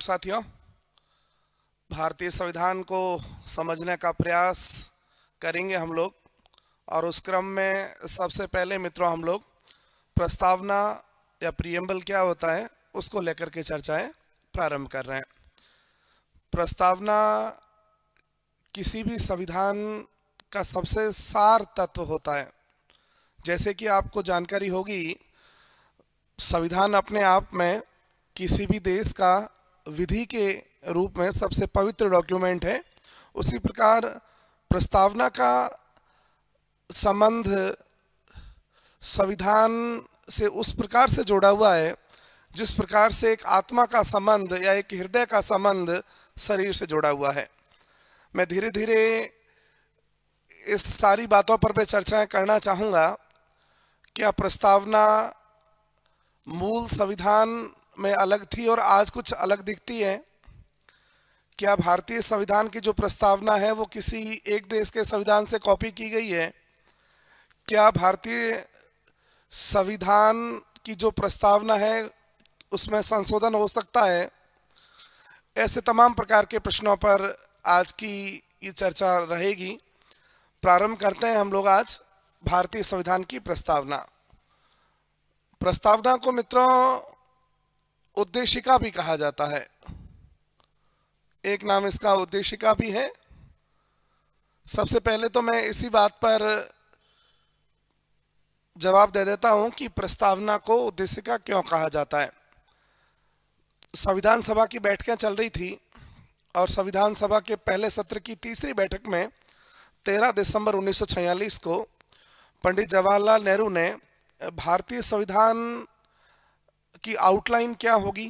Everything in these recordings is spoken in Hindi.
नमस्कार साथियों भारतीय संविधान को समझने का प्रयास करेंगे हम लोग और उस क्रम में सबसे पहले मित्रों हम लोग प्रस्तावना या प्रियम्बल क्या होता है उसको लेकर के चर्चाएं प्रारंभ कर रहे हैं प्रस्तावना किसी भी संविधान का सबसे सार तत्व होता है जैसे कि आपको जानकारी होगी संविधान अपने आप में किसी भी देश का विधि के रूप में सबसे पवित्र डॉक्यूमेंट है उसी प्रकार प्रस्तावना का संबंध संविधान से उस प्रकार से जोड़ा हुआ है जिस प्रकार से एक आत्मा का संबंध या एक हृदय का संबंध शरीर से जुड़ा हुआ है मैं धीरे धीरे इस सारी बातों पर मैं चर्चाएं करना चाहूँगा क्या प्रस्तावना मूल संविधान में अलग थी और आज कुछ अलग दिखती है क्या भारतीय संविधान की जो प्रस्तावना है वो किसी एक देश के संविधान से कॉपी की गई है क्या भारतीय संविधान की जो प्रस्तावना है उसमें संशोधन हो सकता है ऐसे तमाम प्रकार के प्रश्नों पर आज की ये चर्चा रहेगी प्रारंभ करते हैं हम लोग आज भारतीय संविधान की प्रस्तावना प्रस्तावना को मित्रों उद्देशिका भी कहा जाता है एक नाम इसका उद्देशिका भी है सबसे पहले तो मैं इसी बात पर जवाब दे देता हूं कि प्रस्तावना को उद्देशिका क्यों कहा जाता है संविधान सभा की बैठकें चल रही थी और संविधान सभा के पहले सत्र की तीसरी बैठक में 13 दिसंबर 1946 को पंडित जवाहरलाल नेहरू ने भारतीय संविधान की आउटलाइन क्या होगी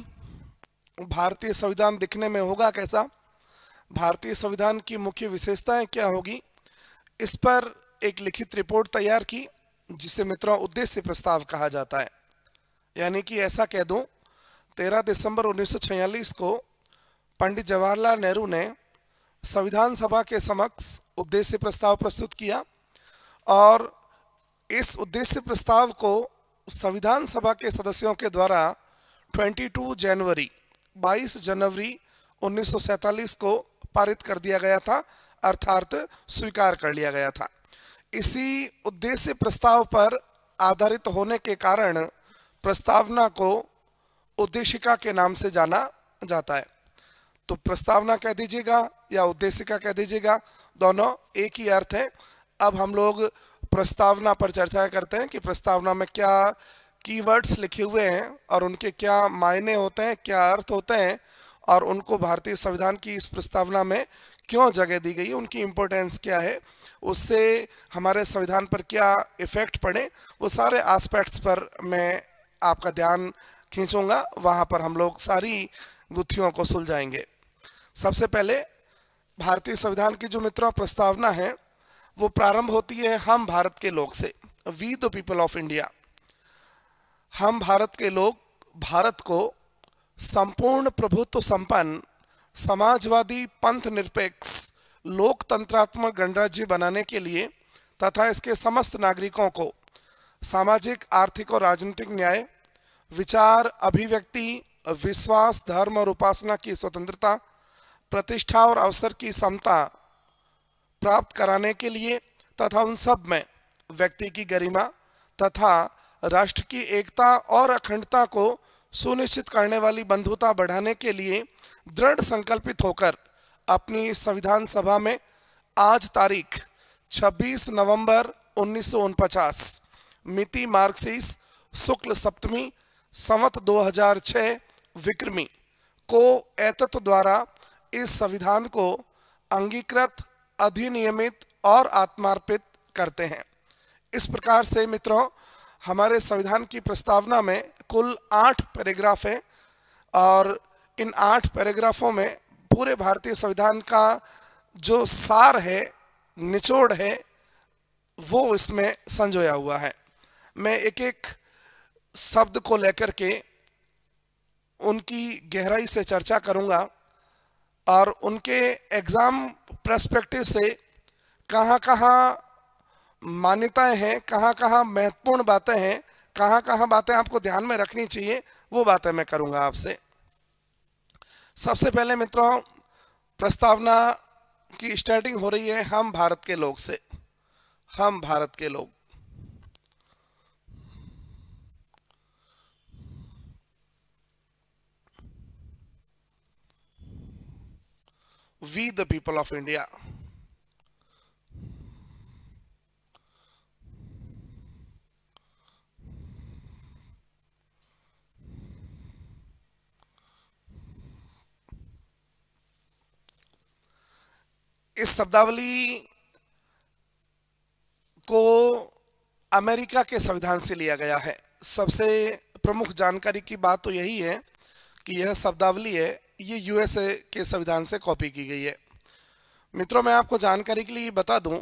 भारतीय संविधान दिखने में होगा कैसा भारतीय संविधान की मुख्य विशेषताएं क्या होगी इस पर एक लिखित रिपोर्ट तैयार की जिसे मित्रों उद्देश्य प्रस्ताव कहा जाता है यानी कि ऐसा कह दूं 13 दिसंबर 1946 को पंडित जवाहरलाल नेहरू ने संविधान सभा के समक्ष उद्देश्य प्रस्ताव प्रस्तुत किया और इस उद्देश्य प्रस्ताव को संविधान सभा के सदस्यों के द्वारा 22 जनवरी 22 जनवरी 1947 को पारित कर दिया गया था अर्थात स्वीकार कर लिया गया था इसी उद्देश्य प्रस्ताव पर आधारित होने के कारण प्रस्तावना को उद्देशिका के नाम से जाना जाता है तो प्रस्तावना कह दीजिएगा या उद्देशिका कह दीजिएगा दोनों एक ही अर्थ है अब हम लोग प्रस्तावना पर चर्चा करते हैं कि प्रस्तावना में क्या कीवर्ड्स लिखे हुए हैं और उनके क्या मायने होते हैं क्या अर्थ होते हैं और उनको भारतीय संविधान की इस प्रस्तावना में क्यों जगह दी गई उनकी इम्पोर्टेंस क्या है उससे हमारे संविधान पर क्या इफ़ेक्ट पड़े वो सारे आस्पेक्ट्स पर मैं आपका ध्यान खींचूंगा वहाँ पर हम लोग सारी गुत्थियों को सुलझाएंगे सबसे पहले भारतीय संविधान की जो मित्रों प्रस्तावना है वो प्रारंभ होती है हम भारत के लोग से we the people of India हम भारत के लोग भारत को संपूर्ण प्रभुत्व संपन्न समाजवादी पंथ निरपेक्ष लोकतंत्रात्मक गणराज्य बनाने के लिए तथा इसके समस्त नागरिकों को सामाजिक आर्थिक और राजनीतिक न्याय विचार अभिव्यक्ति विश्वास धर्म और उपासना की स्वतंत्रता प्रतिष्ठा और अवसर की समता प्राप्त कराने के लिए तथा उन सब में व्यक्ति की गरिमा तथा राष्ट्र की एकता और अखंडता को सुनिश्चित करने वाली बंधुता बढ़ाने के लिए दृढ़ संकल्पित होकर अपनी संविधान सभा में आज तारीख 26 नवंबर उन्नीस मिति मार्क्सिस शुक्ल सप्तमी संवत 2006 विक्रमी को एतत्व द्वारा इस संविधान को अंगीकृत अधिनियमित और आत्मार्पित करते हैं इस प्रकार से मित्रों हमारे संविधान की प्रस्तावना में कुल आठ पैराग्राफ हैं और इन आठ पैराग्राफों में पूरे भारतीय संविधान का जो सार है निचोड़ है वो इसमें संजोया हुआ है मैं एक एक शब्द को लेकर के उनकी गहराई से चर्चा करूंगा और उनके एग्ज़ाम प्रस्पेक्टिव से कहाँ कहाँ मान्यताएं हैं कहाँ कहाँ महत्वपूर्ण बातें हैं कहाँ कहाँ बातें आपको ध्यान में रखनी चाहिए वो बातें मैं करूँगा आपसे सबसे पहले मित्रों प्रस्तावना की स्टार्टिंग हो रही है हम भारत के लोग से हम भारत के लोग we the people of India. इस शब्दावली को अमेरिका के संविधान से लिया गया है सबसे प्रमुख जानकारी की बात तो यही है कि यह शब्दावली है ये यूएसए के संविधान से कॉपी की गई है मित्रों मैं आपको जानकारी के लिए बता दूं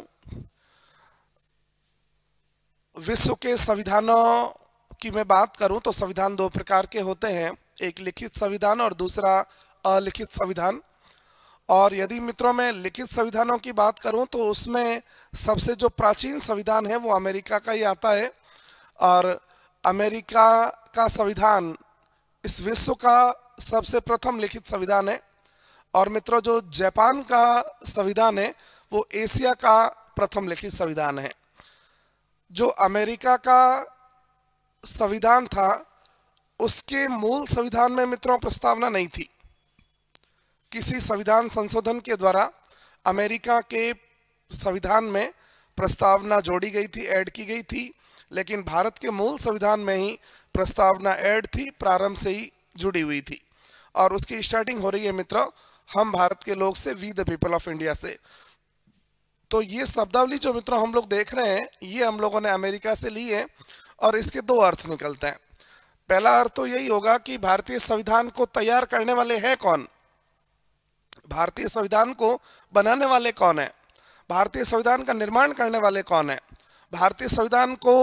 विश्व के संविधानों की मैं बात करूं तो संविधान दो प्रकार के होते हैं एक लिखित संविधान और दूसरा अलिखित संविधान और यदि मित्रों में लिखित संविधानों की बात करूं तो उसमें सबसे जो प्राचीन संविधान है वो अमेरिका का ही आता है और अमेरिका का संविधान इस विश्व का सबसे प्रथम लिखित संविधान है और मित्रों जो जापान का संविधान है वो एशिया का प्रथम लिखित संविधान है जो अमेरिका का संविधान था उसके मूल संविधान में मित्रों प्रस्तावना नहीं थी किसी संविधान संशोधन के द्वारा अमेरिका के संविधान में प्रस्तावना जोड़ी गई थी ऐड की गई थी लेकिन भारत के मूल संविधान में ही प्रस्तावना ऐड थी प्रारंभ से ही जुड़ी हुई थी और उसकी स्टार्टिंग हो रही है मित्रों हम भारत के लोग से we the people of India से तो ये शब्दावली जो मित्रों हम लोग देख रहे हैं ये हम लोगों ने अमेरिका से ली है और इसके दो अर्थ निकलते हैं पहला अर्थ तो यही होगा कि भारतीय संविधान को तैयार करने वाले हैं कौन भारतीय संविधान को बनाने वाले कौन है भारतीय संविधान का निर्माण करने वाले कौन है भारतीय संविधान को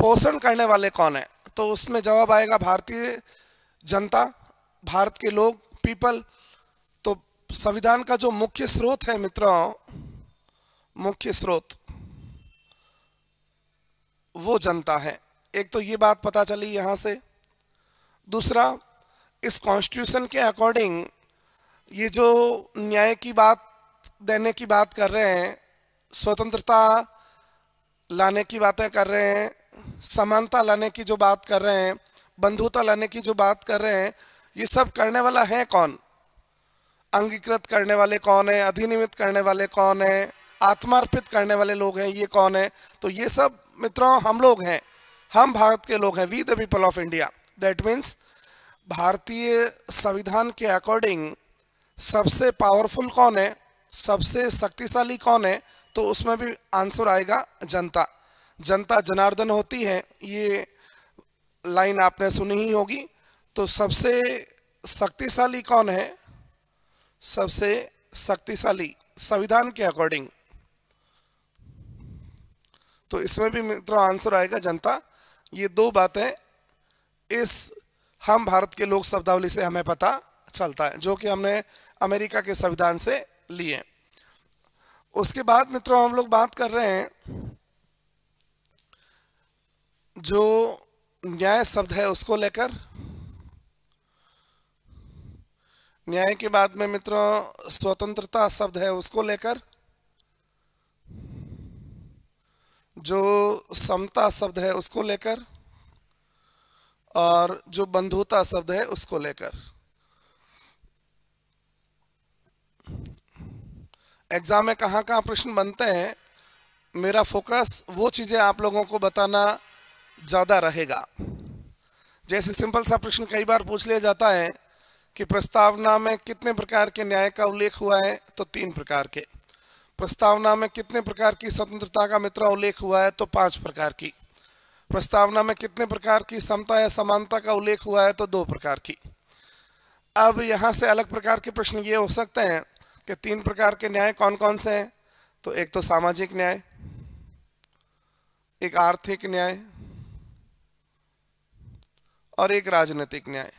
पोषण करने वाले कौन है तो उसमें जवाब आएगा भारतीय जनता भारत के लोग पीपल तो संविधान का जो मुख्य स्रोत है मित्रों मुख्य स्रोत वो जनता है एक तो ये बात पता चली यहां से दूसरा इस कॉन्स्टिट्यूशन के अकॉर्डिंग ये जो न्याय की बात देने की बात कर रहे हैं स्वतंत्रता लाने की बातें कर रहे हैं समानता लाने की जो बात कर रहे हैं बंधुता लाने की जो बात कर रहे हैं ये सब करने वाला है कौन अंगीकृत करने वाले कौन है अधिनियमित करने वाले कौन है आत्मार्पित करने वाले लोग हैं ये कौन है तो ये सब मित्रों हम लोग हैं हम भारत के लोग हैं we the people of India that means भारतीय संविधान के अकॉर्डिंग सबसे पावरफुल कौन है सबसे शक्तिशाली कौन है तो उसमें भी आंसर आएगा जनता जनता जनार्दन होती है ये लाइन आपने सुनी ही होगी तो सबसे शक्तिशाली कौन है सबसे शक्तिशाली संविधान के अकॉर्डिंग तो इसमें भी मित्रों आंसर आएगा जनता ये दो बातें इस हम भारत के लोक शब्दावली से हमें पता चलता है जो कि हमने अमेरिका के संविधान से लिए उसके बाद मित्रों हम लोग बात कर रहे हैं जो न्याय शब्द है उसको लेकर न्याय के बाद में मित्रों स्वतंत्रता शब्द है उसको लेकर जो समता शब्द है उसको लेकर और जो बंधुता शब्द है उसको लेकर एग्जाम में कहाँ कहाँ प्रश्न बनते हैं मेरा फोकस वो चीज़ें आप लोगों को बताना ज़्यादा रहेगा जैसे सिंपल सा प्रश्न कई बार पूछ लिया जाता है कि प्रस्तावना में कितने प्रकार के न्याय का उल्लेख हुआ है तो तीन प्रकार के प्रस्तावना में कितने प्रकार की स्वतंत्रता का मित्र उल्लेख हुआ है तो पांच प्रकार की प्रस्तावना में कितने प्रकार की समता या समानता का उल्लेख हुआ है तो दो प्रकार की अब यहाँ से अलग प्रकार के प्रश्न ये हो सकते हैं कि तीन प्रकार के न्याय कौन कौन से हैं तो एक तो सामाजिक न्याय एक आर्थिक न्याय और एक राजनीतिक न्याय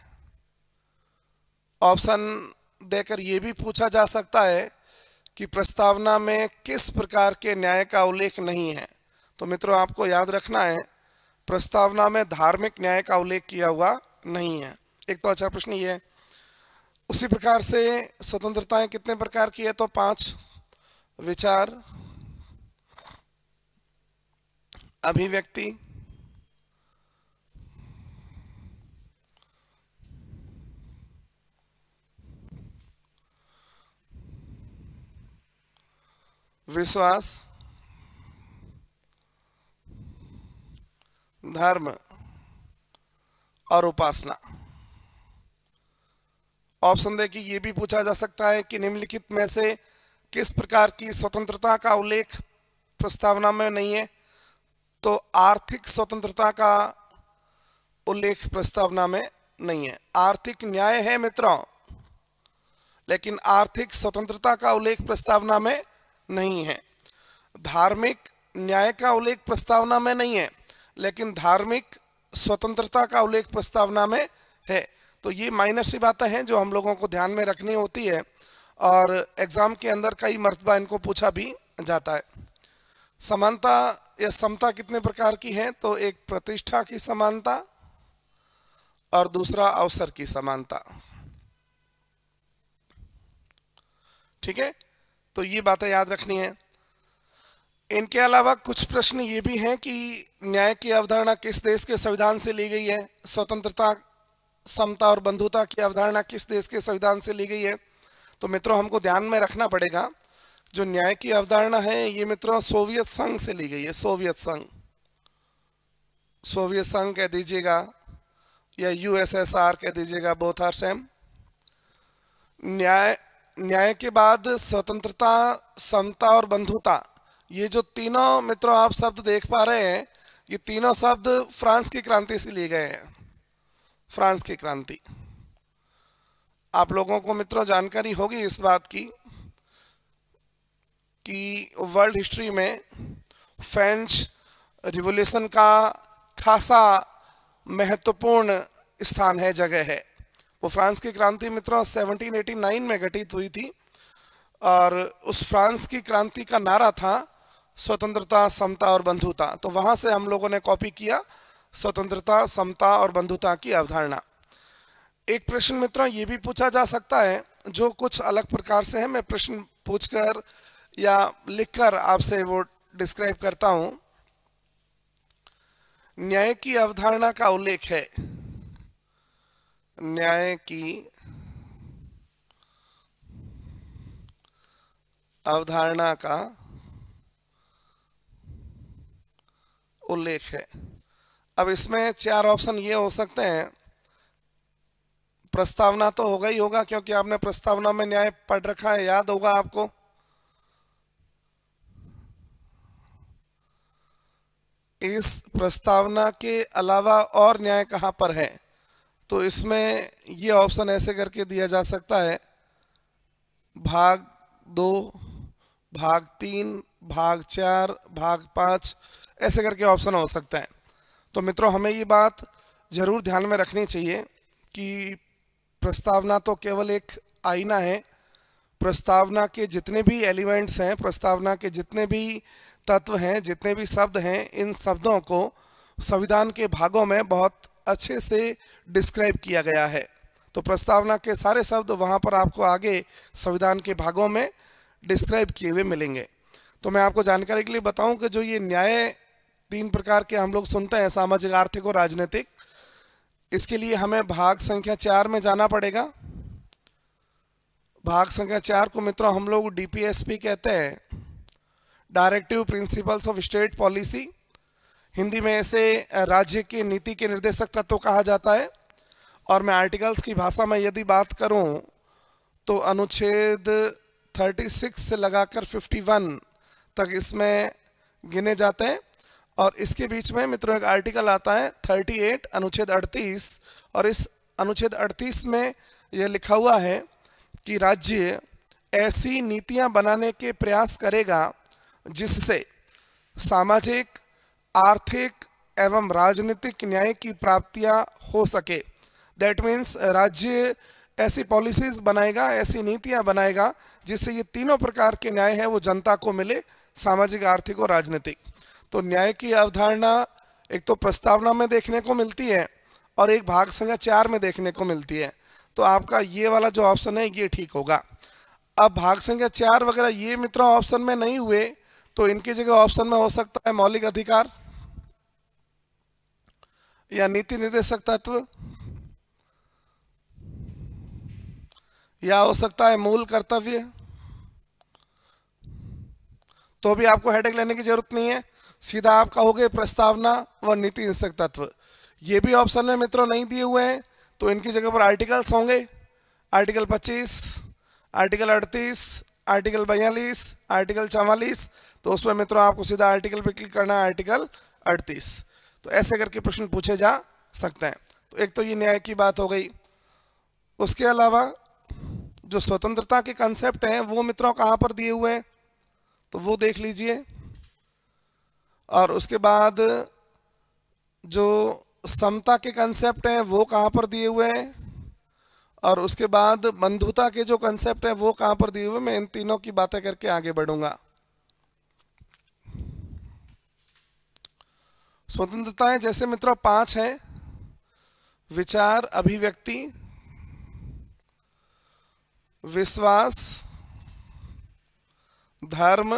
ऑप्शन देकर यह भी पूछा जा सकता है कि प्रस्तावना में किस प्रकार के न्याय का उल्लेख नहीं है तो मित्रों आपको याद रखना है प्रस्तावना में धार्मिक न्याय का उल्लेख किया हुआ नहीं है एक तो अच्छा प्रश्न ये उसी प्रकार से स्वतंत्रताएं कितने प्रकार की है तो पांच विचार अभिव्यक्ति विश्वास धर्म और उपासना ऑप्शन देखिए ये भी पूछा जा सकता है कि निम्नलिखित में से किस प्रकार की स्वतंत्रता का उल्लेख प्रस्तावना में नहीं है तो आर्थिक स्वतंत्रता का उल्लेख प्रस्तावना में नहीं है आर्थिक न्याय है मित्रों लेकिन आर्थिक स्वतंत्रता का उल्लेख प्रस्तावना में नहीं है धार्मिक न्याय का उल्लेख प्रस्तावना में नहीं है लेकिन धार्मिक स्वतंत्रता का उल्लेख प्रस्तावना में है तो ये माइनर सी बातें हैं जो हम लोगों को ध्यान में रखनी होती है और एग्ज़ाम के अंदर कई मरतबा इनको पूछा भी जाता है समानता या समता कितने प्रकार की है तो एक प्रतिष्ठा की समानता और दूसरा अवसर की समानता ठीक है तो ये बातें याद रखनी है इनके अलावा कुछ प्रश्न ये भी हैं कि न्याय की अवधारणा किस देश के संविधान से ली गई है स्वतंत्रता समता और बंधुता की अवधारणा किस देश के संविधान से ली गई है तो मित्रों हमको ध्यान में रखना पड़ेगा जो न्याय की अवधारणा है ये मित्रों सोवियत संघ से ली गई है सोवियत संघ सोवियत संघ कह दीजिएगा या यूएसएसआर कह दीजिएगा बोथ आर सेम न्याय न्याय के बाद स्वतंत्रता समता और बंधुता ये जो तीनों मित्रों आप शब्द देख पा रहे हैं ये तीनों शब्द फ्रांस की क्रांति से लिए गए हैं फ्रांस की क्रांति आप लोगों को मित्रों जानकारी होगी इस बात की कि वर्ल्ड हिस्ट्री में फ्रेंच रिवोल्यूशन का खासा महत्वपूर्ण स्थान है जगह है वो फ्रांस की क्रांति मित्रों 1789 में घटित हुई थी और उस फ्रांस की क्रांति का नारा था स्वतंत्रता समता और बंधुता तो वहाँ से हम लोगों ने कॉपी किया स्वतंत्रता समता और बंधुता की अवधारणा एक प्रश्न मित्रों ये भी पूछा जा सकता है जो कुछ अलग प्रकार से है मैं प्रश्न पूछकर या लिखकर आपसे वो डिस्क्राइब करता हूँ न्याय की अवधारणा का उल्लेख है न्याय की अवधारणा का उल्लेख है अब इसमें चार ऑप्शन ये हो सकते हैं प्रस्तावना तो होगा ही होगा क्योंकि आपने प्रस्तावना में न्याय पढ़ रखा है याद होगा आपको इस प्रस्तावना के अलावा और न्याय कहां पर है तो इसमें ये ऑप्शन ऐसे करके दिया जा सकता है भाग दो भाग तीन भाग चार भाग पाँच ऐसे करके ऑप्शन हो सकता है तो मित्रों हमें ये बात ज़रूर ध्यान में रखनी चाहिए कि प्रस्तावना तो केवल एक आईना है प्रस्तावना के जितने भी एलिमेंट्स हैं प्रस्तावना के जितने भी तत्व हैं जितने भी शब्द हैं इन शब्दों को संविधान के भागों में बहुत अच्छे से डिस्क्राइब किया गया है तो प्रस्तावना के सारे शब्द वहाँ पर आपको आगे संविधान के भागों में डिस्क्राइब किए हुए मिलेंगे तो मैं आपको जानकारी के लिए बताऊं कि जो ये न्याय तीन प्रकार के हम लोग सुनते हैं सामाजिक आर्थिक और राजनीतिक इसके लिए हमें भाग संख्या चार में जाना पड़ेगा भाग संख्या चार को मित्रों हम लोग डीपीएसपी कहते हैं directive principles of state policy Hindi में इसे राज्य के नीति के निर्देशक तत्व तो कहा जाता है और मैं आर्टिकल्स की भाषा में यदि बात करूं तो अनुच्छेद 36 से लगाकर 51 तक इसमें गिने जाते हैं और इसके बीच में मित्रों एक आर्टिकल आता है 38 अनुच्छेद 38 और इस अनुच्छेद 38 में यह लिखा हुआ है कि राज्य ऐसी नीतियां बनाने के प्रयास करेगा जिससे सामाजिक आर्थिक एवं राजनीतिक न्याय की प्राप्तियां हो सके दैट मीन्स राज्य ऐसी पॉलिसीज बनाएगा ऐसी नीतियां बनाएगा जिससे ये तीनों प्रकार के न्याय है वो जनता को मिले सामाजिक आर्थिक और राजनीतिक तो न्याय की अवधारणा एक तो प्रस्तावना में देखने को मिलती है और एक भाग संख्या चार में देखने को मिलती है तो आपका ये वाला जो ऑप्शन है ये ठीक होगा अब भाग संख्या चार वगैरह ये मित्रों ऑप्शन में नहीं हुए तो इनकी जगह ऑप्शन में हो सकता है मौलिक अधिकार या नीति निर्देशक तत्व या हो सकता है मूल कर्तव्य तो भी आपको हेडेक लेने की जरूरत नहीं है सीधा आप कहोगे प्रस्तावना व नीति निर्देशक तत्व ये भी ऑप्शन में मित्रों नहीं दिए हुए हैं तो इनकी जगह पर आर्टिकल्स होंगे आर्टिकल 25, आर्टिकल 38, आर्टिकल 42, आर्टिकल 44 तो उसमें मित्रों आपको सीधा आर्टिकल पे क्लिक करना है आर्टिकल 38 तो ऐसे करके प्रश्न पूछे जा सकते हैं तो एक तो ये न्याय की बात हो गई उसके अलावा जो स्वतंत्रता के कंसेप्ट हैं वो मित्रों कहाँ पर दिए हुए हैं तो वो देख लीजिए और उसके बाद जो समता के कंसेप्ट हैं वो कहाँ पर दिए हुए हैं और उसके बाद बंधुता के जो कंसेप्ट हैं वो कहाँ पर दिए हुए मैं इन तीनों की बातें करके आगे बढ़ूँगा स्वतंत्रताएं जैसे मित्रों पांच हैं विचार अभिव्यक्ति विश्वास धर्म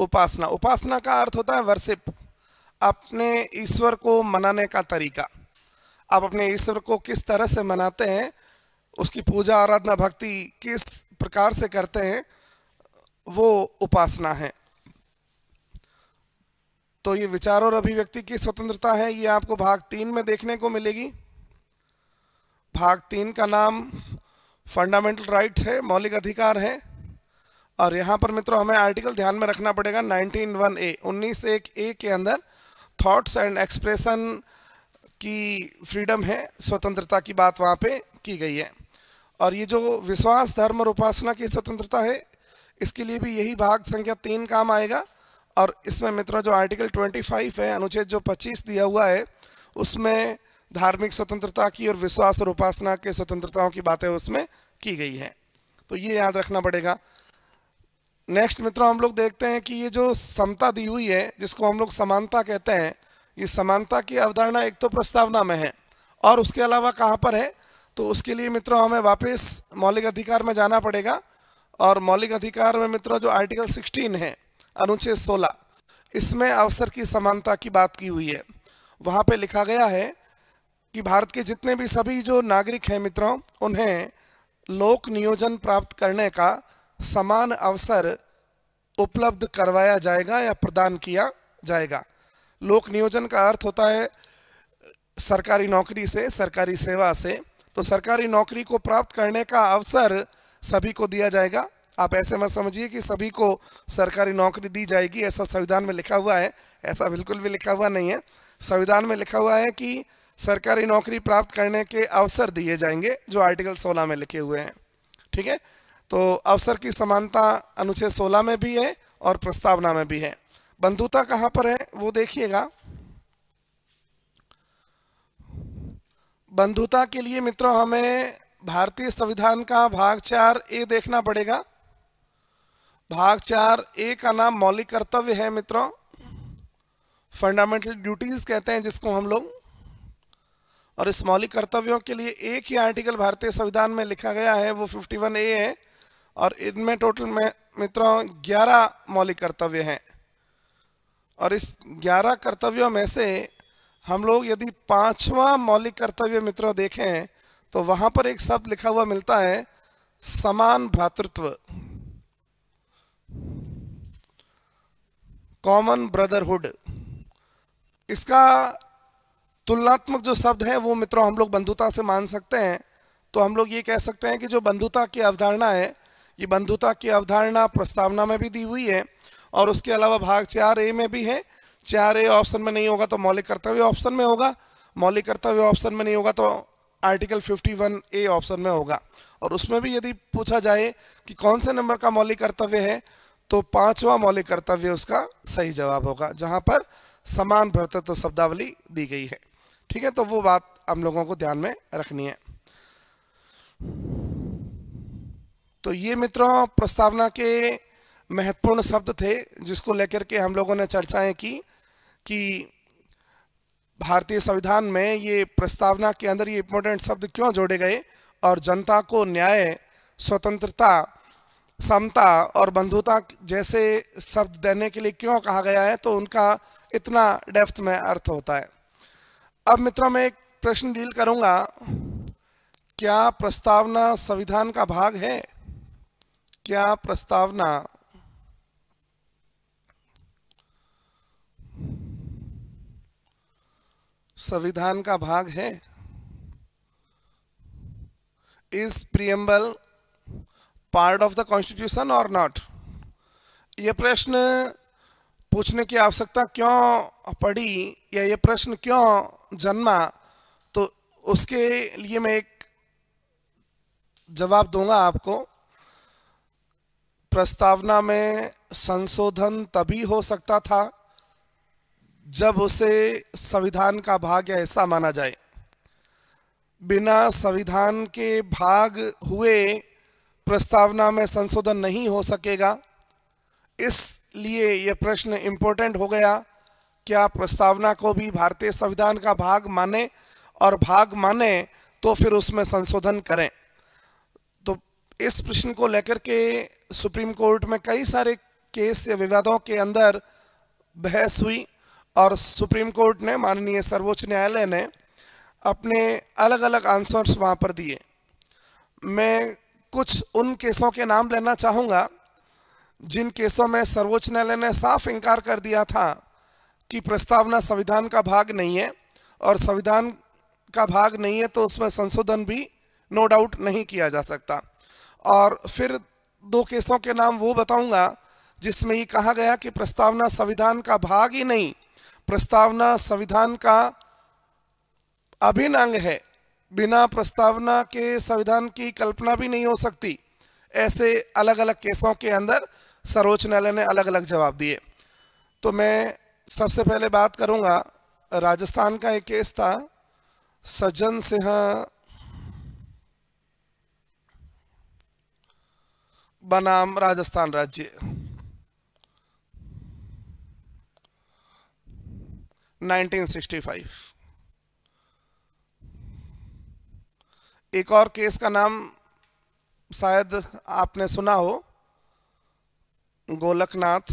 उपासना उपासना का अर्थ होता है वर्षिप अपने ईश्वर को मनाने का तरीका आप अपने ईश्वर को किस तरह से मनाते हैं उसकी पूजा आराधना भक्ति किस प्रकार से करते हैं वो उपासना है तो ये विचार और अभिव्यक्ति की स्वतंत्रता है ये आपको भाग तीन में देखने को मिलेगी भाग तीन का नाम फंडामेंटल राइट्स है मौलिक अधिकार है और यहाँ पर मित्रों हमें आर्टिकल ध्यान में रखना पड़ेगा वन ए उन्नीस एक ए के अंदर थॉट्स एंड एक्सप्रेशन की फ्रीडम है स्वतंत्रता की बात वहाँ पे की गई है और ये जो विश्वास धर्म और उपासना की स्वतंत्रता है इसके लिए भी यही भाग संख्या तीन काम आएगा और इसमें मित्रों जो आर्टिकल 25 है अनुच्छेद जो 25 दिया हुआ है उसमें धार्मिक स्वतंत्रता की और विश्वास और उपासना के स्वतंत्रताओं की बातें उसमें की गई हैं तो ये याद रखना पड़ेगा नेक्स्ट मित्रों हम लोग देखते हैं कि ये जो समता दी हुई है जिसको हम लोग समानता कहते हैं ये समानता की अवधारणा एक तो प्रस्तावना में है और उसके अलावा कहाँ पर है तो उसके लिए मित्रों हमें वापस मौलिक अधिकार में जाना पड़ेगा और मौलिक अधिकार में मित्रों जो आर्टिकल 16 है अनुच्छेद 16 इसमें अवसर की समानता की बात की हुई है वहाँ पे लिखा गया है कि भारत के जितने भी सभी जो नागरिक हैं मित्रों उन्हें लोक नियोजन प्राप्त करने का समान अवसर उपलब्ध करवाया जाएगा या प्रदान किया जाएगा लोक नियोजन का अर्थ होता है सरकारी नौकरी से सरकारी सेवा से तो सरकारी नौकरी को प्राप्त करने का अवसर सभी को दिया जाएगा आप ऐसे मत समझिए कि सभी को सरकारी नौकरी दी जाएगी ऐसा संविधान में लिखा हुआ है ऐसा बिल्कुल भी लिखा हुआ नहीं है संविधान में लिखा हुआ है कि सरकारी नौकरी प्राप्त करने के अवसर दिए जाएंगे जो आर्टिकल 16 में लिखे हुए हैं ठीक है तो अवसर की समानता अनुच्छेद सोलह में भी है और प्रस्तावना में भी है बंधुता कहाँ पर है वो देखिएगा बंधुता के लिए मित्रों हमें भारतीय संविधान का भाग चार ए देखना पड़ेगा भाग चार ए का नाम मौलिक कर्तव्य है मित्रों फंडामेंटल ड्यूटीज कहते हैं जिसको हम लोग और इस मौलिक कर्तव्यों के लिए एक ही आर्टिकल भारतीय संविधान में लिखा गया है वो 51 ए है और इनमें टोटल में मित्रों 11 मौलिक कर्तव्य हैं और इस 11 कर्तव्यों में से हम लोग यदि पांचवा मौलिक कर्तव्य मित्रों देखें तो वहाँ पर एक शब्द लिखा हुआ मिलता है समान भ्रातृत्व कॉमन ब्रदरहुड इसका तुलनात्मक जो शब्द है वो मित्रों हम लोग बंधुता से मान सकते हैं तो हम लोग ये कह सकते हैं कि जो बंधुता की अवधारणा है ये बंधुता की अवधारणा प्रस्तावना में भी दी हुई है और उसके अलावा भाग चार ए में भी है चार ए ऑप्शन में नहीं होगा तो मौलिक कर्तव्य ऑप्शन में होगा मौलिक कर्तव्य ऑप्शन में नहीं होगा तो आर्टिकल 51 ए ऑप्शन में होगा और उसमें भी यदि पूछा जाए कि कौन से नंबर का मौलिक कर्तव्य है तो पांचवा मौलिक कर्तव्य उसका सही जवाब होगा जहां पर समान भ्रतत्व शब्दावली दी गई है ठीक है तो वो बात हम लोगों को ध्यान में रखनी है तो ये मित्रों प्रस्तावना के महत्वपूर्ण शब्द थे जिसको लेकर के हम लोगों ने चर्चाएं की कि भारतीय संविधान में ये प्रस्तावना के अंदर ये इंपॉर्टेंट शब्द क्यों जोड़े गए और जनता को न्याय स्वतंत्रता समता और बंधुता जैसे शब्द देने के लिए क्यों कहा गया है तो उनका इतना डेफ्थ में अर्थ होता है अब मित्रों मैं एक प्रश्न डील करूंगा क्या प्रस्तावना संविधान का भाग है क्या प्रस्तावना संविधान का भाग है इस preamble part of the constitution और नॉट ये प्रश्न पूछने की आवश्यकता क्यों पड़ी या ये प्रश्न क्यों जन्मा तो उसके लिए मैं एक जवाब दूंगा आपको प्रस्तावना में संशोधन तभी हो सकता था जब उसे संविधान का भाग ऐसा माना जाए बिना संविधान के भाग हुए प्रस्तावना में संशोधन नहीं हो सकेगा इसलिए यह प्रश्न इम्पोर्टेंट हो गया क्या प्रस्तावना को भी भारतीय संविधान का भाग माने और भाग माने तो फिर उसमें संशोधन करें तो इस प्रश्न को लेकर के सुप्रीम कोर्ट में कई सारे केस या विवादों के अंदर बहस हुई और सुप्रीम कोर्ट ने माननीय सर्वोच्च न्यायालय ने अपने अलग अलग आंसर्स वहाँ पर दिए मैं कुछ उन केसों के नाम लेना चाहूँगा जिन केसों में सर्वोच्च न्यायालय ने साफ इनकार कर दिया था कि प्रस्तावना संविधान का भाग नहीं है और संविधान का भाग नहीं है तो उसमें संशोधन भी नो डाउट नहीं किया जा सकता और फिर दो केसों के नाम वो बताऊंगा जिसमें ये कहा गया कि प्रस्तावना संविधान का भाग ही नहीं प्रस्तावना संविधान का अभिन्न अंग है बिना प्रस्तावना के संविधान की कल्पना भी नहीं हो सकती ऐसे अलग अलग केसों के अंदर सर्वोच्च न्यायालय ने अलग अलग जवाब दिए तो मैं सबसे पहले बात करूंगा राजस्थान का एक केस था सज्जन सिंह बनाम राजस्थान राज्य फाइव एक और केस का नाम शायद आपने सुना हो गोलकनाथ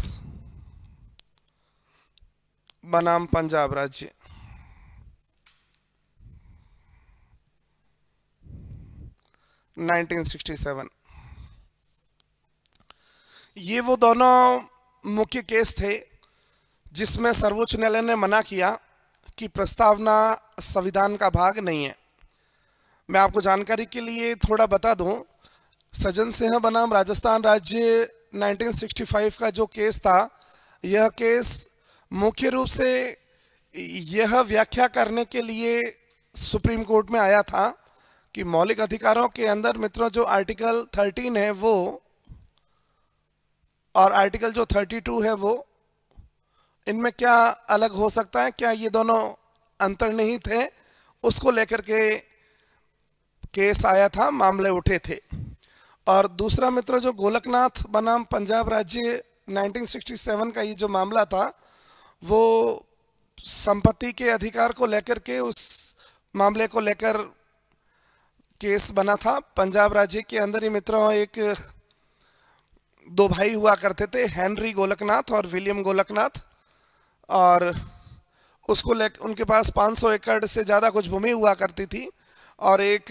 बनाम पंजाब राज्य नाइनटीन सिक्सटी सेवन ये वो दोनों मुख्य केस थे जिसमें सर्वोच्च न्यायालय ने मना किया कि प्रस्तावना संविधान का भाग नहीं है मैं आपको जानकारी के लिए थोड़ा बता दूं सज्जन सिंह बनाम राजस्थान राज्य 1965 का जो केस था यह केस मुख्य रूप से यह व्याख्या करने के लिए सुप्रीम कोर्ट में आया था कि मौलिक अधिकारों के अंदर मित्रों जो आर्टिकल 13 है वो और आर्टिकल जो 32 है वो इनमें क्या अलग हो सकता है क्या ये दोनों अंतर्निहित थे उसको लेकर के केस आया था मामले उठे थे और दूसरा मित्र जो गोलकनाथ बनाम पंजाब राज्य 1967 का ये जो मामला था वो संपत्ति के अधिकार को लेकर के उस मामले को लेकर केस बना था पंजाब राज्य के अंदर ही मित्रों एक दो भाई हुआ करते थे हेनरी गोलकनाथ और विलियम गोलकनाथ और उसको ले उनके पास 500 एकड़ से ज़्यादा कुछ भूमि हुआ करती थी और एक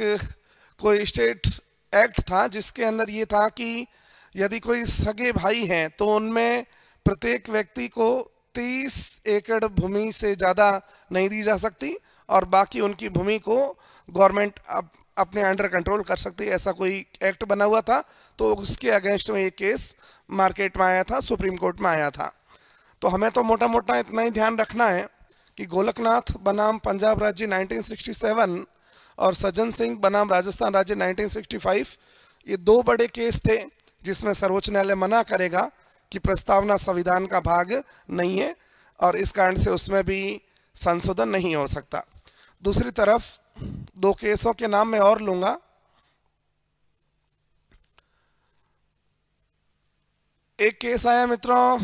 कोई स्टेट एक्ट था जिसके अंदर ये था कि यदि कोई सगे भाई हैं तो उनमें प्रत्येक व्यक्ति को 30 एकड़ भूमि से ज़्यादा नहीं दी जा सकती और बाकी उनकी भूमि को गवर्नमेंट अप, अपने अंडर कंट्रोल कर सकती ऐसा कोई एक्ट बना हुआ था तो उसके अगेंस्ट में ये केस मार्केट में आया था सुप्रीम कोर्ट में आया था तो हमें तो मोटा मोटा इतना ही ध्यान रखना है कि गोलकनाथ बनाम पंजाब राज्य 1967 और सज्जन सिंह बनाम राजस्थान राज्य 1965 ये दो बड़े केस थे जिसमें सर्वोच्च न्यायालय मना करेगा कि प्रस्तावना संविधान का भाग नहीं है और इस कारण से उसमें भी संशोधन नहीं हो सकता दूसरी तरफ दो केसों के नाम मैं और लूंगा एक केस आया मित्रों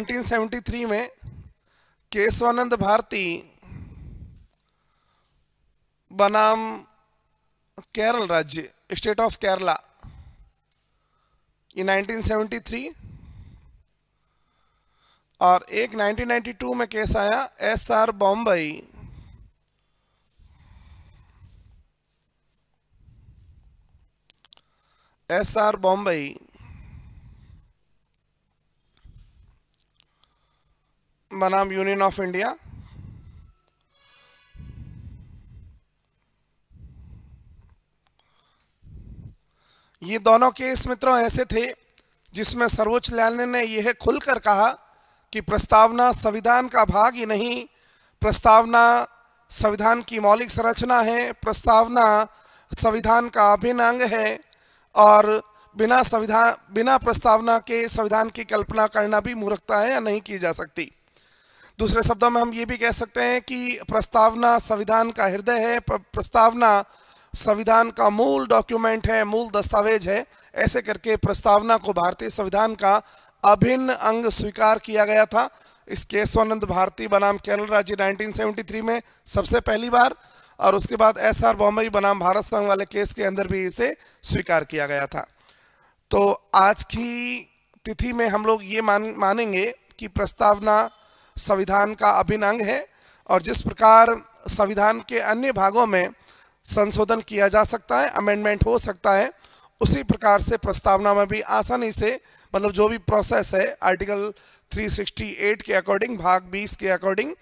1973 में केशवानंद भारती बनाम केरल राज्य स्टेट ऑफ केरला ये 1973 और एक 1992 में केस आया S R Bommai S R Bommai बनाम यूनियन ऑफ इंडिया ये दोनों केस मित्रों ऐसे थे जिसमें सर्वोच्च न्यायालय ने यह खुलकर कहा कि प्रस्तावना संविधान का भाग ही नहीं प्रस्तावना संविधान की मौलिक संरचना है प्रस्तावना संविधान का अभिन्न अंग है और बिना संविधान बिना प्रस्तावना के संविधान की कल्पना करना भी मूर्खता है या नहीं की जा सकती दूसरे शब्दों में हम ये भी कह सकते हैं कि प्रस्तावना संविधान का हृदय है प्रस्तावना संविधान का मूल डॉक्यूमेंट है मूल दस्तावेज है ऐसे करके प्रस्तावना को भारतीय संविधान का अभिन्न अंग स्वीकार किया गया था इस केशवानंद भारती बनाम केरल राज्य 1973 में सबसे पहली बार और उसके बाद एस आर बॉम्बई बनाम भारत संघ वाले केस के अंदर भी इसे स्वीकार किया गया था तो आज की तिथि में हम लोग ये मान मानेंगे कि प्रस्तावना संविधान का अभिन्न अंग है और जिस प्रकार संविधान के अन्य भागों में संशोधन किया जा सकता है अमेंडमेंट हो सकता है उसी प्रकार से प्रस्तावना में भी आसानी से मतलब जो भी प्रोसेस है आर्टिकल 368 के अकॉर्डिंग भाग 20 के अकॉर्डिंग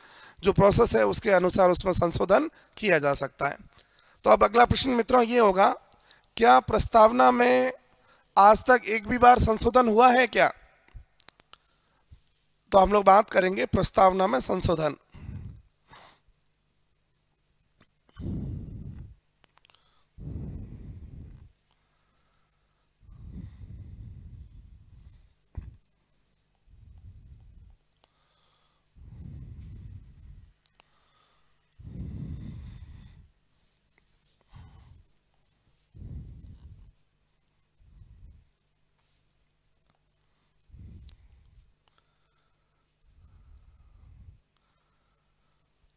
जो प्रोसेस है उसके अनुसार उसमें संशोधन किया जा सकता है तो अब अगला प्रश्न मित्रों ये होगा क्या प्रस्तावना में आज तक एक भी बार संशोधन हुआ है क्या तो हम लोग बात करेंगे प्रस्तावना में संशोधन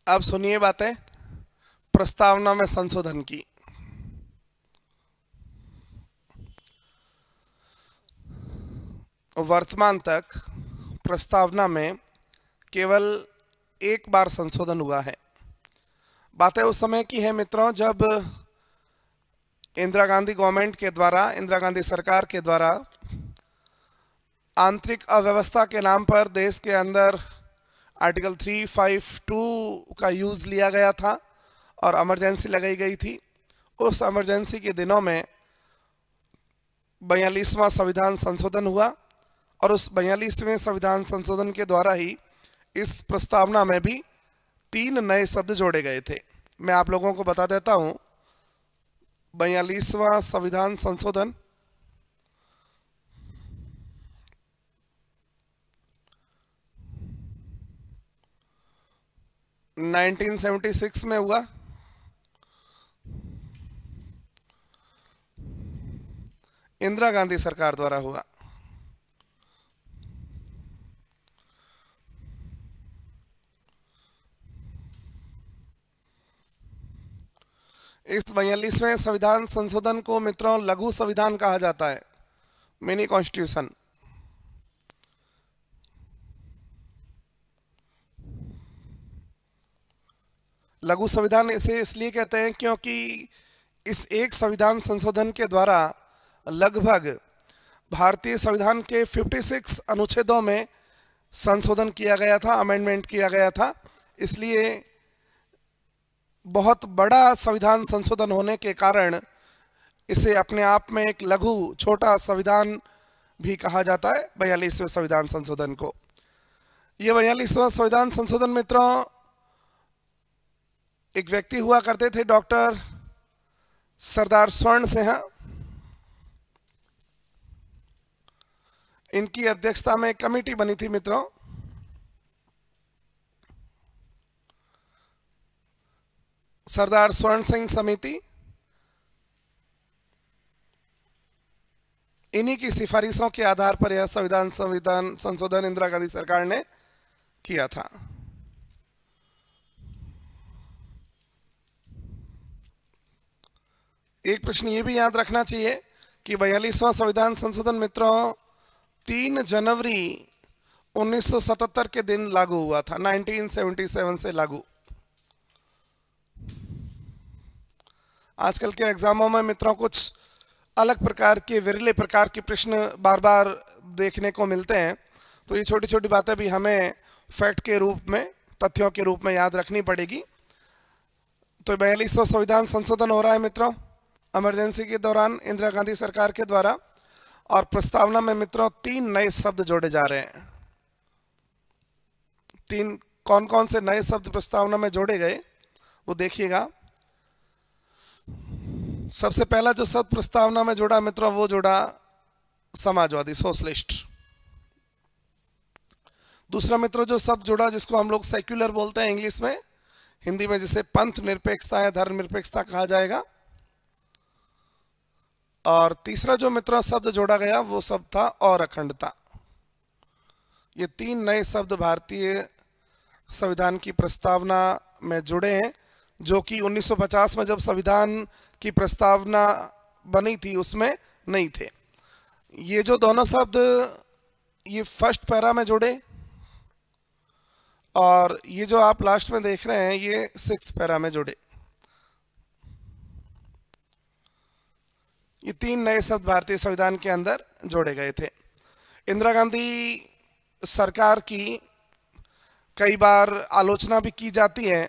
अब सुनिए बातें प्रस्तावना में संशोधन की वर्तमान तक प्रस्तावना में केवल एक बार संशोधन हुआ है बातें उस समय की है मित्रों जब इंदिरा गांधी गवर्नमेंट के द्वारा इंदिरा गांधी सरकार के द्वारा आंतरिक अव्यवस्था के नाम पर देश के अंदर आर्टिकल 352 का यूज़ लिया गया था और एमरजेंसी लगाई गई थी उस एमरजेंसी के दिनों में बयालीसवां संविधान संशोधन हुआ और उस बयालीसवें संविधान संशोधन के द्वारा ही इस प्रस्तावना में भी तीन नए शब्द जोड़े गए थे मैं आप लोगों को बता देता हूँ बयालीसवां संविधान संशोधन 1976 में हुआ इंदिरा गांधी सरकार द्वारा हुआ इस बयालीसवें संविधान संशोधन को मित्रों लघु संविधान कहा जाता है मिनी कॉन्स्टिट्यूशन लघु संविधान इसे इसलिए कहते हैं क्योंकि इस एक संविधान संशोधन के द्वारा लगभग भारतीय संविधान के 56 अनुच्छेदों में संशोधन किया गया था अमेंडमेंट किया गया था इसलिए बहुत बड़ा संविधान संशोधन होने के कारण इसे अपने आप में एक लघु छोटा संविधान भी कहा जाता है बयालीसवें संविधान संशोधन को ये बयालीसवा संविधान संशोधन मित्रों एक व्यक्ति हुआ करते थे डॉक्टर सरदार स्वर्ण सिंह इनकी अध्यक्षता में कमेटी बनी थी मित्रों सरदार स्वर्ण सिंह समिति इन्हीं की सिफारिशों के आधार पर यह संविधान संविधान संशोधन इंदिरा गांधी सरकार ने किया था एक प्रश्न ये भी याद रखना चाहिए कि बयालीसवां संविधान संशोधन मित्रों तीन जनवरी 1977 के दिन लागू हुआ था 1977 से लागू आजकल के एग्जामों में मित्रों कुछ अलग प्रकार के विरले प्रकार के प्रश्न बार बार देखने को मिलते हैं तो ये छोटी छोटी बातें भी हमें फैक्ट के रूप में तथ्यों के रूप में याद रखनी पड़ेगी तो बयालीसवा संविधान संशोधन हो रहा है मित्रों इमरजेंसी के दौरान इंदिरा गांधी सरकार के द्वारा और प्रस्तावना में मित्रों तीन नए शब्द जोड़े जा रहे हैं तीन कौन कौन से नए शब्द प्रस्तावना में जोड़े गए वो देखिएगा सबसे पहला जो शब्द प्रस्तावना में जोड़ा मित्रों वो जोड़ा समाजवादी सोशलिस्ट दूसरा मित्रों जो शब्द जुड़ा जिसको हम लोग सेक्युलर बोलते हैं इंग्लिश में हिंदी में जिसे पंथ निरपेक्षता या धर्म निरपेक्षता कहा जाएगा और तीसरा जो मित्रों शब्द जोड़ा गया वो शब्द था और अखंडता ये तीन नए शब्द भारतीय संविधान की प्रस्तावना में जुड़े हैं जो कि 1950 में जब संविधान की प्रस्तावना बनी थी उसमें नहीं थे ये जो दोनों शब्द ये फर्स्ट पैरा में जुड़े और ये जो आप लास्ट में देख रहे हैं ये सिक्स पैरा में जुड़े ये तीन नए शब्द भारतीय संविधान के अंदर जोड़े गए थे इंदिरा गांधी सरकार की कई बार आलोचना भी की जाती है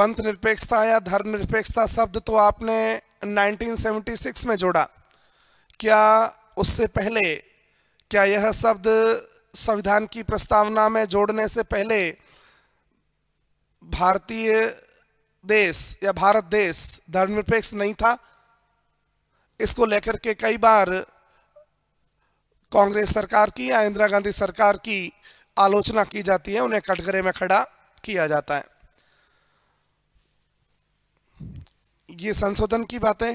पंथ निरपेक्षता या धर्म निरपेक्षता शब्द तो आपने 1976 में जोड़ा क्या उससे पहले क्या यह शब्द संविधान की प्रस्तावना में जोड़ने से पहले भारतीय देश या भारत देश धर्मनिरपेक्ष नहीं था इसको लेकर के कई बार कांग्रेस सरकार की या इंदिरा गांधी सरकार की आलोचना की जाती है उन्हें कटघरे में खड़ा किया जाता है ये संशोधन की बातें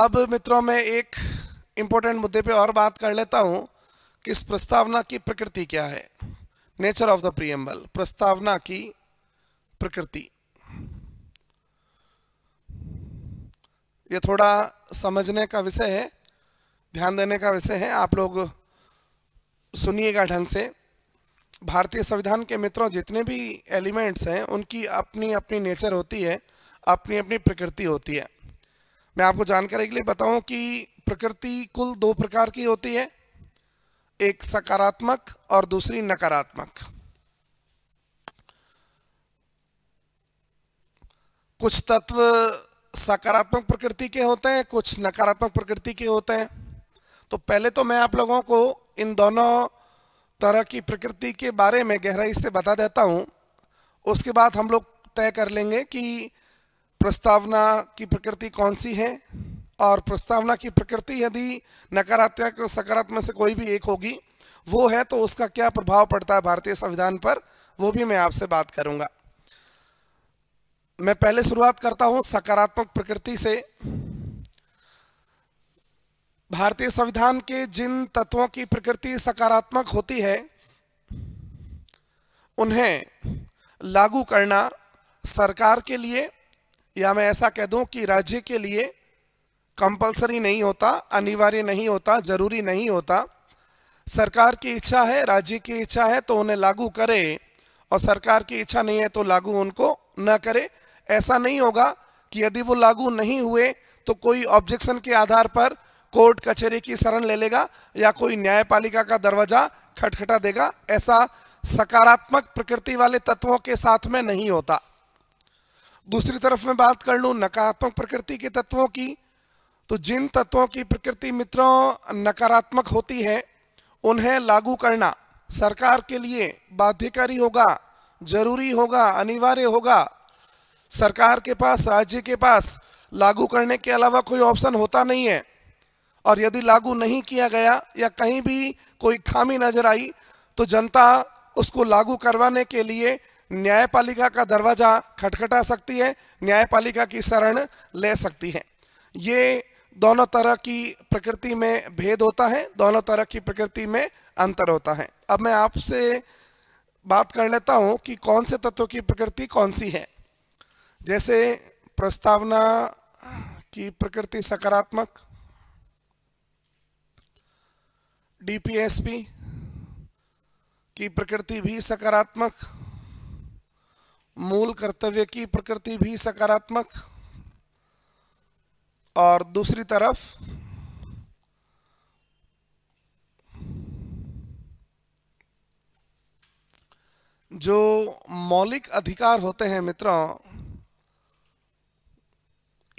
अब मित्रों मैं एक इंपॉर्टेंट मुद्दे पे और बात कर लेता हूं कि इस प्रस्तावना की प्रकृति क्या है नेचर ऑफ द प्रियम्बल प्रस्तावना की प्रकृति ये थोड़ा समझने का विषय है ध्यान देने का विषय है आप लोग सुनिएगा ढंग से भारतीय संविधान के मित्रों जितने भी एलिमेंट्स हैं उनकी अपनी अपनी नेचर होती है अपनी अपनी प्रकृति होती है मैं आपको जानकारी के लिए बताऊं कि प्रकृति कुल दो प्रकार की होती है एक सकारात्मक और दूसरी नकारात्मक कुछ तत्व सकारात्मक प्रकृति के होते हैं कुछ नकारात्मक प्रकृति के होते हैं तो पहले तो मैं आप लोगों को इन दोनों तरह की प्रकृति के बारे में गहराई से बता देता हूँ उसके बाद हम लोग तय कर लेंगे कि प्रस्तावना की प्रकृति कौन सी है और प्रस्तावना की प्रकृति यदि नकारात्मक और सकारात्मक से कोई भी एक होगी वो है तो उसका क्या प्रभाव पड़ता है भारतीय संविधान पर वो भी मैं आपसे बात करूंगा मैं पहले शुरुआत करता हूं सकारात्मक प्रकृति से भारतीय संविधान के जिन तत्वों की प्रकृति सकारात्मक होती है उन्हें लागू करना सरकार के लिए या मैं ऐसा कह दूं कि राज्य के लिए कंपलसरी नहीं होता अनिवार्य नहीं होता जरूरी नहीं होता सरकार की इच्छा है राज्य की इच्छा है तो उन्हें लागू करे और सरकार की इच्छा नहीं है तो लागू उनको न करे ऐसा नहीं होगा कि यदि वो लागू नहीं हुए तो कोई ऑब्जेक्शन के आधार पर कोर्ट कचहरी की शरण ले लेगा या कोई न्यायपालिका का दरवाजा खटखटा देगा ऐसा सकारात्मक प्रकृति वाले तत्वों के साथ में नहीं होता दूसरी तरफ मैं बात कर लूँ नकारात्मक प्रकृति के तत्वों की तो जिन तत्वों की प्रकृति मित्रों नकारात्मक होती है उन्हें लागू करना सरकार के लिए बाध्यकारी होगा जरूरी होगा अनिवार्य होगा सरकार के पास राज्य के पास लागू करने के अलावा कोई ऑप्शन होता नहीं है और यदि लागू नहीं किया गया या कहीं भी कोई खामी नजर आई तो जनता उसको लागू करवाने के लिए न्यायपालिका का दरवाज़ा खटखटा सकती है न्यायपालिका की शरण ले सकती है ये दोनों तरह की प्रकृति में भेद होता है दोनों तरह की प्रकृति में अंतर होता है अब मैं आपसे बात कर लेता हूँ कि कौन से तत्व की प्रकृति कौन सी है जैसे प्रस्तावना की प्रकृति सकारात्मक डीपीएसपी की प्रकृति भी सकारात्मक मूल कर्तव्य की प्रकृति भी सकारात्मक और दूसरी तरफ जो मौलिक अधिकार होते हैं मित्रों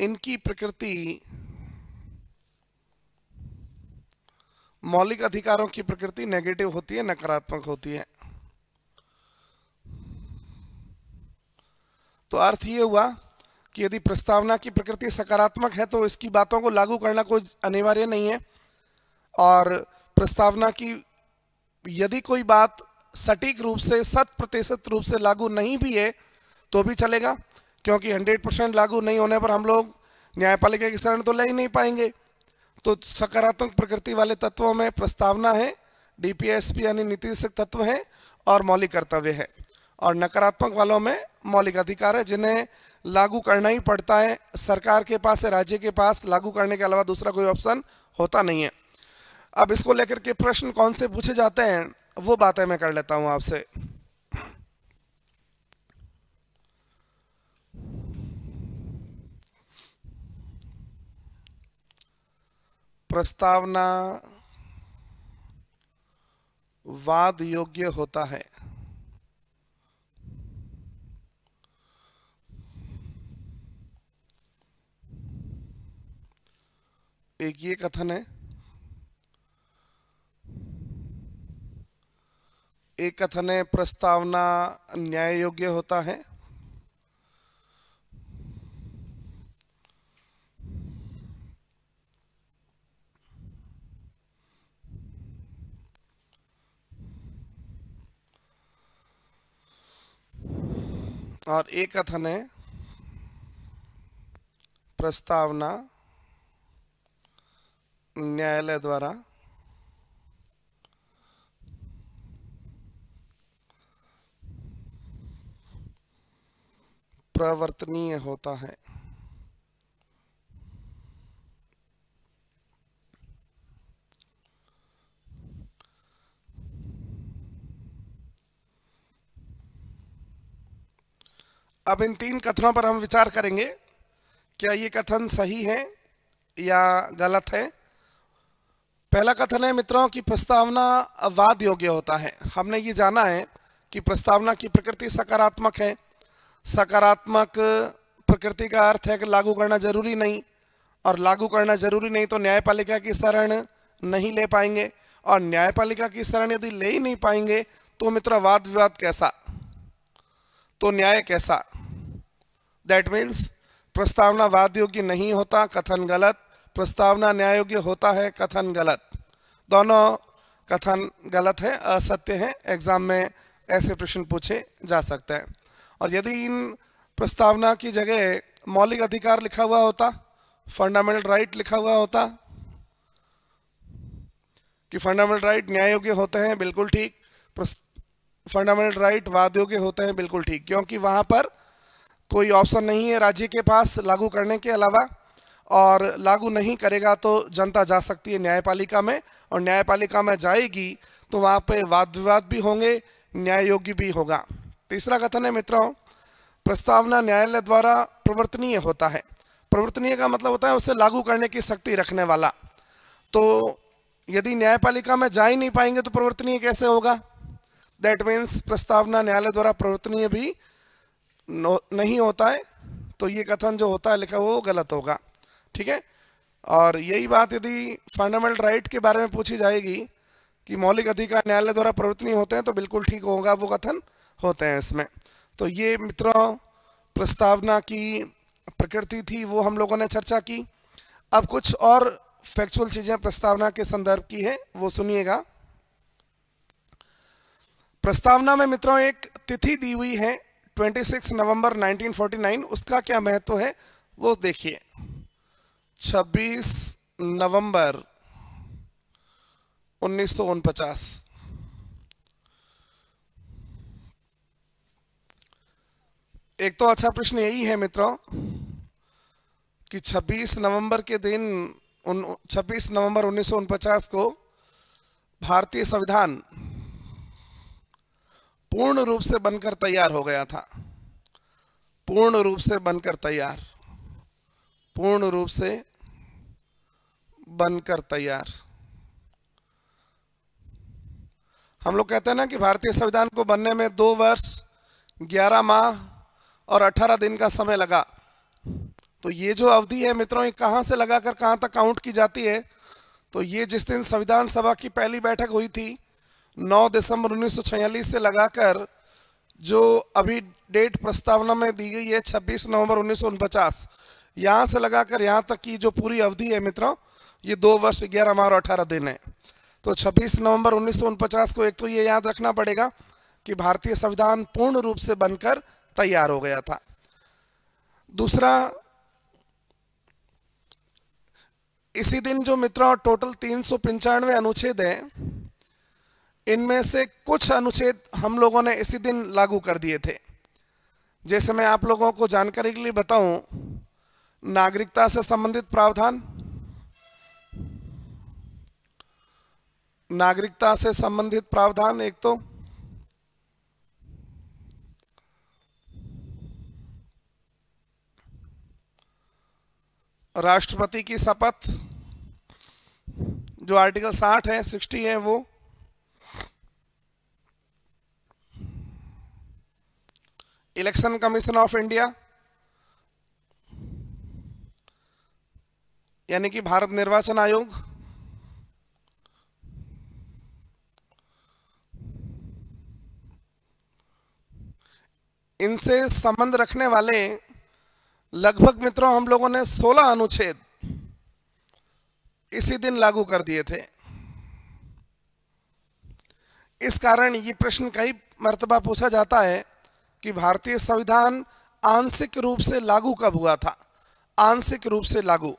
इनकी प्रकृति मौलिक अधिकारों की प्रकृति नेगेटिव होती है नकारात्मक होती है तो अर्थ यह हुआ कि यदि प्रस्तावना की प्रकृति सकारात्मक है तो इसकी बातों को लागू करना कोई अनिवार्य नहीं है और प्रस्तावना की यदि कोई बात सटीक रूप से शत प्रतिशत रूप से लागू नहीं भी है तो भी चलेगा क्योंकि 100 परसेंट लागू नहीं होने पर हम लोग न्यायपालिका की शरण तो ले ही नहीं पाएंगे तो सकारात्मक प्रकृति वाले तत्वों में प्रस्तावना है डीपीएसपी यानी नीतिशक तत्व हैं और मौलिक कर्तव्य है और नकारात्मक वालों में मौलिक अधिकार है जिन्हें लागू करना ही पड़ता है सरकार के पास या राज्य के पास लागू करने के अलावा दूसरा कोई ऑप्शन होता नहीं है अब इसको लेकर के प्रश्न कौन से पूछे जाते हैं वो बातें मैं कर लेता हूँ आपसे प्रस्तावना वाद योग्य होता है एक ये कथन है एक कथन है प्रस्तावना न्याय योग्य होता है और एक कथन है प्रस्तावना न्यायालय द्वारा प्रवर्तनीय होता है अब इन तीन कथनों पर हम विचार करेंगे क्या ये कथन सही है या गलत है पहला कथन है मित्रों की प्रस्तावना वाद योग्य होता है हमने ये जाना है कि प्रस्तावना की प्रकृति सकारात्मक है सकारात्मक प्रकृति का अर्थ है कि लागू करना जरूरी नहीं और लागू करना जरूरी नहीं तो न्यायपालिका की शरण नहीं ले पाएंगे और न्यायपालिका की शरण यदि ले ही नहीं पाएंगे तो मित्र वाद विवाद कैसा तो न्याय कैसा दैट मीन्स प्रस्तावना वाद योग्य नहीं होता कथन गलत प्रस्तावना न्याय योग्य होता है कथन गलत दोनों कथन गलत है असत्य है एग्जाम में ऐसे प्रश्न पूछे जा सकते हैं और यदि इन प्रस्तावना की जगह मौलिक अधिकार लिखा हुआ होता फंडामेंटल राइट लिखा हुआ होता कि फंडामेंटल राइट न्याय योग्य होते हैं बिल्कुल ठीक फंडामेंटल राइट वादियों के होते हैं बिल्कुल ठीक क्योंकि वहाँ पर कोई ऑप्शन नहीं है राज्य के पास लागू करने के अलावा और लागू नहीं करेगा तो जनता जा सकती है न्यायपालिका में और न्यायपालिका में जाएगी तो वहाँ पर वाद विवाद भी होंगे न्याय योग्य भी होगा तीसरा कथन है मित्रों प्रस्तावना न्यायालय द्वारा प्रवर्तनीय होता है प्रवर्तनीय का मतलब होता है उसे लागू करने की शक्ति रखने वाला तो यदि न्यायपालिका में जा ही नहीं पाएंगे तो प्रवर्तनीय कैसे होगा दैट मीन्स प्रस्तावना न्यायालय द्वारा प्रवर्तनीय भी नहीं होता है तो ये कथन जो होता है लिखा वो गलत होगा ठीक है और यही बात यदि फंडामेंटल राइट के बारे में पूछी जाएगी कि मौलिक अधिकार न्यायालय द्वारा प्रवृत्ति होते हैं तो बिल्कुल ठीक होगा वो कथन होते हैं इसमें तो ये मित्रों प्रस्तावना की प्रकृति थी वो हम लोगों ने चर्चा की अब कुछ और फैक्चुअल चीज़ें प्रस्तावना के संदर्भ की है वो सुनिएगा प्रस्तावना में मित्रों एक तिथि दी हुई है 26 नवंबर 1949 उसका क्या महत्व है वो देखिए 26 नवंबर उन्नीस एक तो अच्छा प्रश्न यही है मित्रों कि 26 नवंबर के दिन 26 नवंबर उन्नीस को भारतीय संविधान पूर्ण रूप से बनकर तैयार हो गया था पूर्ण रूप से बनकर तैयार पूर्ण रूप से बनकर तैयार हम लोग कहते हैं ना कि भारतीय संविधान को बनने में दो वर्ष ग्यारह माह और अठारह दिन का समय लगा तो ये जो अवधि है मित्रों ये कहां से लगाकर कहां तक काउंट की जाती है तो ये जिस दिन संविधान सभा की पहली बैठक हुई थी 9 दिसंबर 1946 से लगाकर जो अभी डेट प्रस्तावना में दी गई है 26 नवंबर उन्नीस सौ उनपचास यहाँ से लगाकर यहाँ तक की जो पूरी अवधि है मित्रों ये दो वर्ष ग्यारह माह और अठारह दिन है तो 26 नवंबर उन्नीस को एक तो ये याद रखना पड़ेगा कि भारतीय संविधान पूर्ण रूप से बनकर तैयार हो गया था दूसरा इसी दिन जो मित्रों टोटल तीन अनुच्छेद हैं इनमें से कुछ अनुच्छेद हम लोगों ने इसी दिन लागू कर दिए थे जैसे मैं आप लोगों को जानकारी के लिए बताऊं नागरिकता से संबंधित प्रावधान नागरिकता से संबंधित प्रावधान एक तो राष्ट्रपति की शपथ जो आर्टिकल साठ है सिक्सटी है वो इलेक्शन कमीशन ऑफ इंडिया यानी कि भारत निर्वाचन आयोग इनसे संबंध रखने वाले लगभग मित्रों हम लोगों ने 16 अनुच्छेद इसी दिन लागू कर दिए थे इस कारण ये प्रश्न कई मर्तबा पूछा जाता है कि भारतीय संविधान आंशिक रूप से लागू कब हुआ था आंशिक रूप से लागू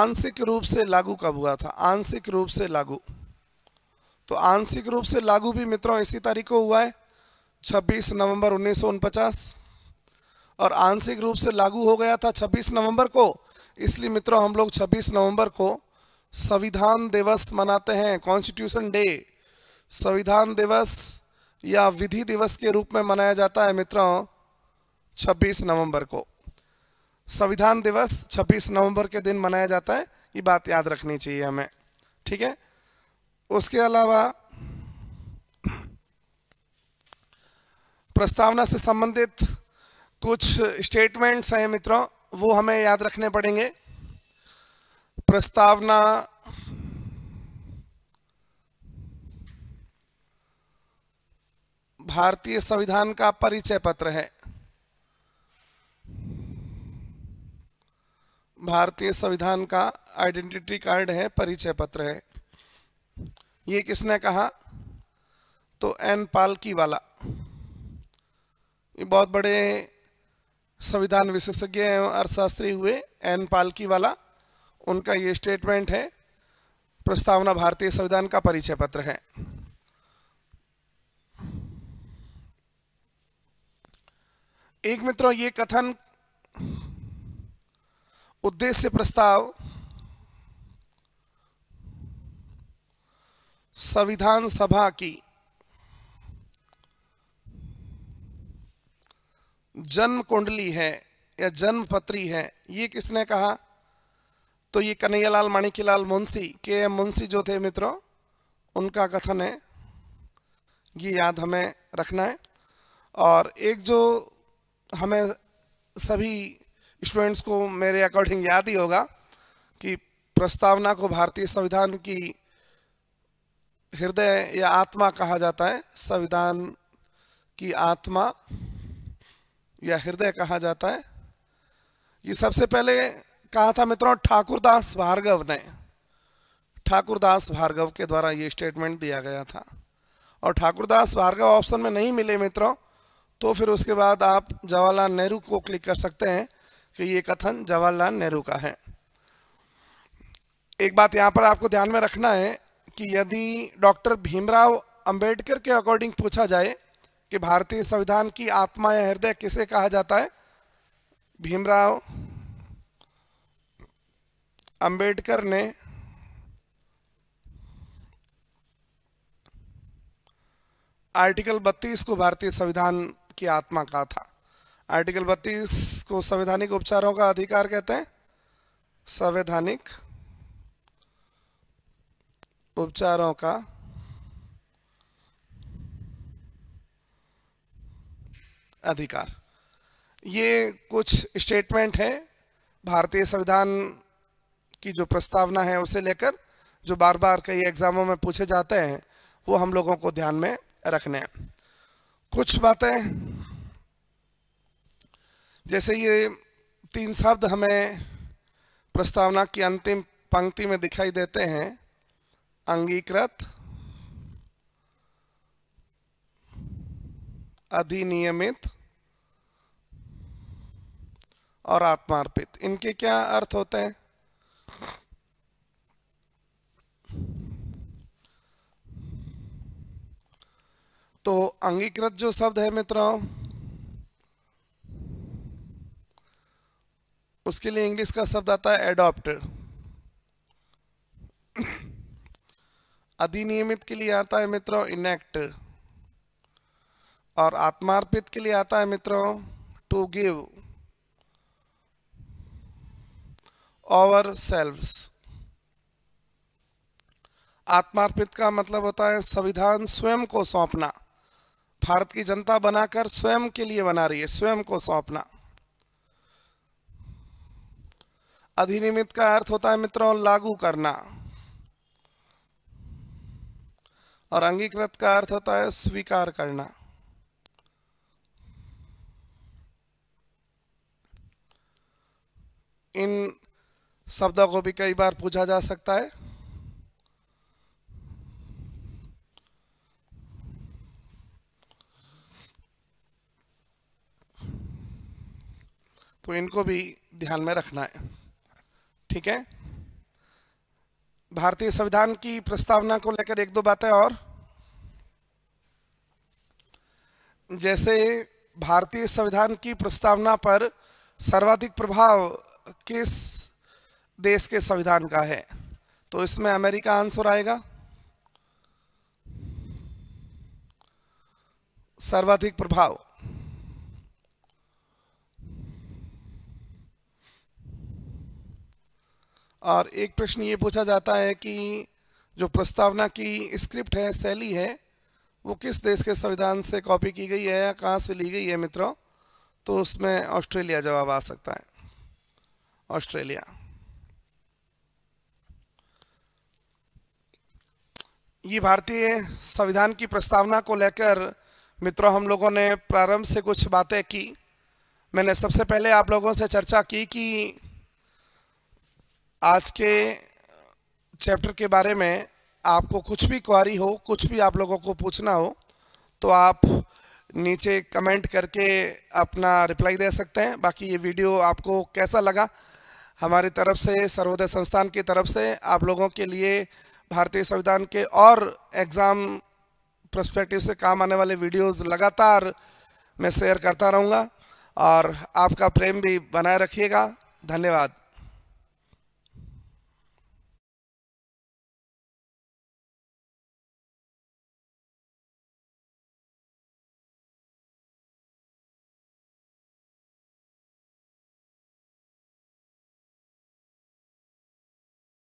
आंशिक रूप से लागू कब हुआ था आंशिक रूप से लागू तो आंशिक रूप से लागू भी मित्रों इसी तारीख को हुआ है 26 नवंबर उन्नीस और आंशिक रूप से लागू हो गया था 26 नवंबर को इसलिए मित्रों हम लोग 26 नवंबर को संविधान दिवस मनाते हैं कॉन्स्टिट्यूशन डे संविधान दिवस या विधि दिवस के रूप में मनाया जाता है मित्रों 26 नवंबर को संविधान दिवस 26 नवंबर के दिन मनाया जाता है ये बात याद रखनी चाहिए हमें ठीक है उसके अलावा प्रस्तावना से संबंधित कुछ स्टेटमेंट्स हैं मित्रों वो हमें याद रखने पड़ेंगे प्रस्तावना भारतीय संविधान का परिचय पत्र है भारतीय संविधान का आइडेंटिटी कार्ड है परिचय पत्र है ये किसने कहा तो एन पालकी वाला ये बहुत बड़े संविधान विशेषज्ञ एवं अर्थशास्त्री हुए एन पालकी वाला उनका ये स्टेटमेंट है प्रस्तावना भारतीय संविधान का परिचय पत्र है एक मित्रों ये कथन उद्देश्य प्रस्ताव संविधान सभा की जन्म कुंडली है या जन्म पत्री है ये किसने कहा तो ये कन्हैयालाल माणिकीलाल मुंशी के एम मुंशी जो थे मित्रों उनका कथन है ये याद हमें रखना है और एक जो हमें सभी स्टूडेंट्स को मेरे अकॉर्डिंग याद ही होगा कि प्रस्तावना को भारतीय संविधान की हृदय या आत्मा कहा जाता है संविधान की आत्मा या हृदय कहा जाता है ये सबसे पहले कहा था मित्रों ठाकुरदास भार्गव ने ठाकुरदास भार्गव के द्वारा ये स्टेटमेंट दिया गया था और ठाकुरदास भार्गव ऑप्शन में नहीं मिले मित्रों तो फिर उसके बाद आप जवाहरलाल नेहरू को क्लिक कर सकते हैं कि ये कथन जवाहरलाल नेहरू का है एक बात यहाँ पर आपको ध्यान में रखना है कि यदि डॉक्टर भीमराव अंबेडकर के अकॉर्डिंग पूछा जाए कि भारतीय संविधान की आत्मा या हृदय किसे कहा जाता है भीमराव अंबेडकर ने आर्टिकल 32 को भारतीय संविधान की आत्मा का था आर्टिकल 32 को संवैधानिक उपचारों का अधिकार कहते हैं संवैधानिक उपचारों का अधिकार ये कुछ स्टेटमेंट है भारतीय संविधान की जो प्रस्तावना है उसे लेकर जो बार बार कई एग्ज़ामों में पूछे जाते हैं वो हम लोगों को ध्यान में रखने हैं कुछ बातें जैसे ये तीन शब्द हमें प्रस्तावना की अंतिम पंक्ति में दिखाई देते हैं अंगीकृत अधिनियमित और आत्मार्पित इनके क्या अर्थ होते हैं तो अंगीकृत जो शब्द है मित्रों उसके लिए इंग्लिश का शब्द आता है एडॉप्ट अधिनियमित के लिए आता है मित्रों इनेक्ट और आत्मार्पित के लिए आता है मित्रों टू गिव ओवर सेल्व्स आत्मार्पित का मतलब होता है संविधान स्वयं को सौंपना भारत की जनता बनाकर स्वयं के लिए बना रही है स्वयं को सौंपना अधिनियमित का अर्थ होता है मित्रों लागू करना और अंगीकृत का अर्थ होता है स्वीकार करना इन शब्दों को भी कई बार पूछा जा सकता है तो इनको भी ध्यान में रखना है ठीक है भारतीय संविधान की प्रस्तावना को लेकर एक दो बातें और जैसे भारतीय संविधान की प्रस्तावना पर सर्वाधिक प्रभाव किस देश के संविधान का है तो इसमें अमेरिका आंसर आएगा सर्वाधिक प्रभाव और एक प्रश्न ये पूछा जाता है कि जो प्रस्तावना की स्क्रिप्ट है शैली है वो किस देश के संविधान से कॉपी की गई है या कहाँ से ली गई है मित्रों तो उसमें ऑस्ट्रेलिया जवाब आ सकता है ऑस्ट्रेलिया ये भारतीय संविधान की प्रस्तावना को लेकर मित्रों हम लोगों ने प्रारंभ से कुछ बातें की मैंने सबसे पहले आप लोगों से चर्चा की कि आज के चैप्टर के बारे में आपको कुछ भी क्वारी हो कुछ भी आप लोगों को पूछना हो तो आप नीचे कमेंट करके अपना रिप्लाई दे सकते हैं बाकी ये वीडियो आपको कैसा लगा हमारी तरफ से सर्वोदय संस्थान की तरफ से आप लोगों के लिए भारतीय संविधान के और एग्ज़ाम प्रस्पेक्टिव से काम आने वाले वीडियोस लगातार मैं शेयर करता रहूँगा और आपका प्रेम भी बनाए रखिएगा धन्यवाद